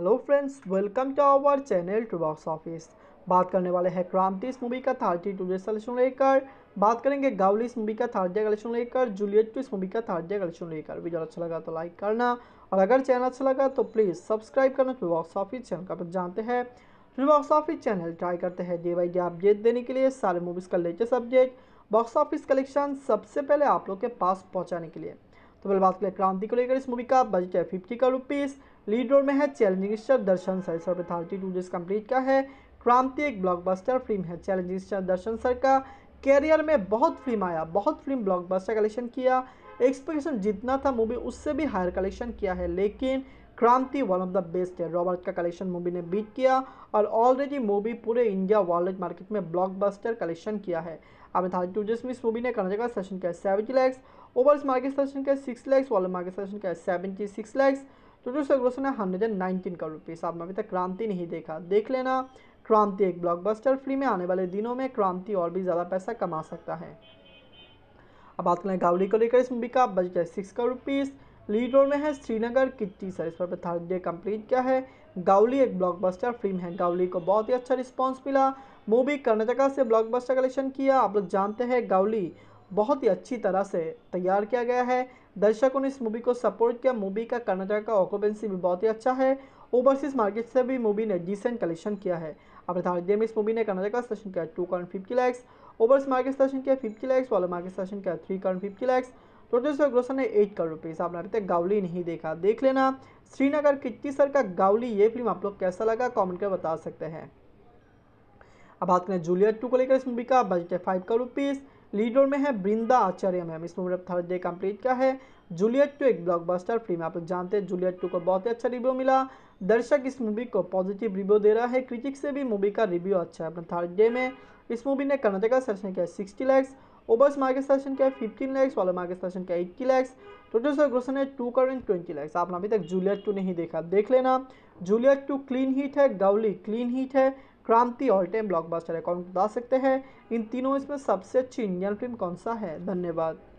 hello friends welcome to our channel two box office बात करने वाले हैं क्रांति इस मूवी का थर्टी टू डे कलेक्शन लेकर बात करेंगे गावली इस मूवी का थर्ड डे कलेक्शन लेकर जूलियट टू इस मूवी का थर्ड डे कलेक्शन लेकर वीडियो अच्छा लगा तो लाइक करना और अगर चैनल अच्छा लगा तो प्लीज़ सब्सक्राइब करना टू बॉक्स ऑफिस चैनल का जानते हैं two box office channel try करते हैं डे बाई डे अपडेट देने के लिए सारे मूवीज़ का latest update box office collection सबसे पहले आप लोग के पास पहुँचाने के लिए तो पहले बात करें क्रांति को लेकर इस मूवी का बजट है फिफ्टी का रुपीज़ लीड रोल में है चैलेंजिंग स्टार दर्शन सर इस पर थर्टी टू डेज कम्प्लीट का है क्रांति एक ब्लॉकबस्टर फिल्म है चैलेंजिंग स्टार दर्शन सर का कैरियर में बहुत फिल्म आया बहुत फिल्म ब्लॉकबस्टर कलेक्शन किया एक्सपेक्टेशन जितना था मूवी उससे भी हायर कलेक्शन किया है लेकिन Kranti one of the best है रॉबर्ट का कलेक्शन मूवी ने बीट किया और ऑलरेडी मूवी पूरे इंडिया वर्ल्ड मार्केट में ब्लॉकबस्टर कलेक्शन किया है अब थाउजेंड टू जिसमें इस मूवी ने कर्नाटक सेशन किया seventy lakhs overseas market session किया six lakhs world market session किया सेवेंटी सिक्स लैक्स टोटल से ग्रोस है hundred and nineteen crore rupees आपने अभी तक क्रांति नहीं देखा देख लेना क्रांति एक ब्लॉकबस्टर फिल्म में आने वाले दिनों में क्रांति और भी ज़्यादा पैसा कमा सकता है अब बात करें गावड़ी को लेकर इस मूवी का बजट है six crore rupees lead role में है श्रीनगर किट्टी सर इस पर थर्ड डे कंप्लीट किया है गावली एक ब्लॉकबस्टर फिल्म है गावली को बहुत ही अच्छा रिस्पांस मिला मूवी कर्नाटका से ब्लॉकबस्टर कलेक्शन किया आप लोग जानते हैं गावली बहुत ही अच्छी तरह से तैयार किया गया है दर्शकों ने इस मूवी को सपोर्ट किया मूवी का कर्नाटक का ऑक्यूपेंसी भी बहुत ही अच्छा है ओवरसीज मार्केट से भी मूवी ने डिसेंट कलेक्शन किया है अपने थर्ड डे में इस मूवी ने कर्नाटक सेशन किया two point fifty lakhs overseas market session किया फिफ्टी लैक्स वाला मार्केट सेशन किया three point fifty lakhs total इसका ने एट करोड़ रुपीज़ आपने अभी तक गावली नहीं देखा देख लेना श्रीनगर किट्टी सर का गावली ये फिल्म आप लोग कैसा लगा कॉमेंट कर बता सकते हैं अब बात करें जूलियट टू को लेकर इस मूवी का बजट है five crore rupees lead role में है वृंदा आचार्य मैम इस मूवी थर्ड डे कंप्लीट का है जूलियट टू एक ब्लॉकबस्टर फिल्म आप लोग जानते हैं जूलियट टू को बहुत ही अच्छा रिव्यू मिला दर्शक इस मूवी को पॉजिटिव रिव्यू दे रहा है क्रिटिक से भी मूवी का रिव्यू अच्छा है अपने थर्ड डे में इस मूवी ने कर्नाटका सेशन किया sixty lakhs overseas market session किया फिफ्टीन लैक्स वाले मार्केट सेशन किया एट्टी लैक्स टोटल सर ग्रोसन है टू करेंट ट्वेंटी लैक्स आपने अभी तक जूलियट टू नहीं देखा देख लेना जूलियट टू क्लीन हीट है गवली क्लीन हीट है क्रांति ऑल टाइम ब्लॉकबस्टर है कौन बता सकते हैं इन तीनों इसमें सबसे अच्छी इंडियन फिल्म कौन सा है धन्यवाद